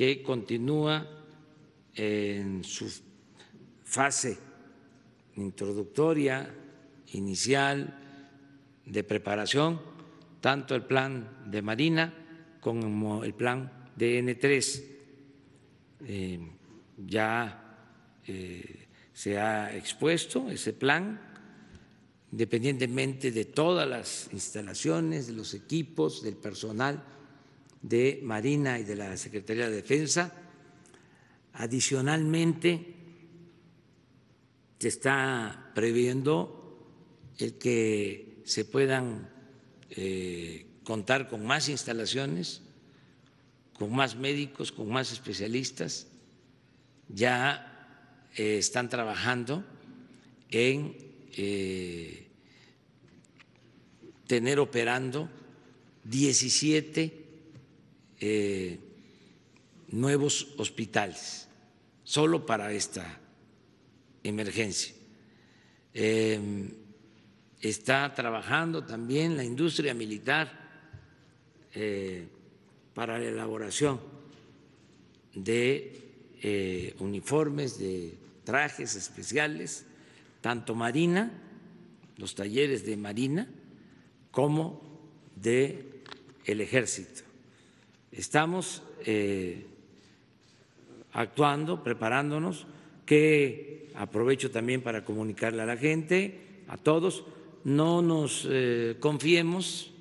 que continúa en su fase introductoria, inicial, de preparación, tanto el plan de Marina como el plan de N3. Eh, ya eh, se ha expuesto ese plan, independientemente de todas las instalaciones, de los equipos, del personal de Marina y de la Secretaría de Defensa. Adicionalmente, se está previendo el que se puedan eh, contar con más instalaciones, con más médicos, con más especialistas. Ya eh, están trabajando en eh, tener operando 17 eh, nuevos hospitales, solo para esta emergencia. Em, está trabajando también la industria militar eh, para la elaboración de eh, uniformes, de trajes especiales, tanto marina, los talleres de marina, como de el ejército. Estamos eh, actuando, preparándonos, que aprovecho también para comunicarle a la gente, a todos, no nos eh, confiemos,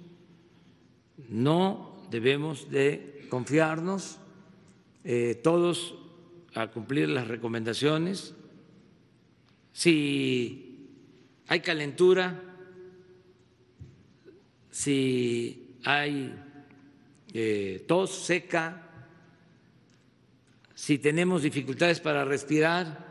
no debemos de confiarnos, eh, todos a cumplir las recomendaciones. Si hay calentura, si hay eh, tos seca, si tenemos dificultades para respirar,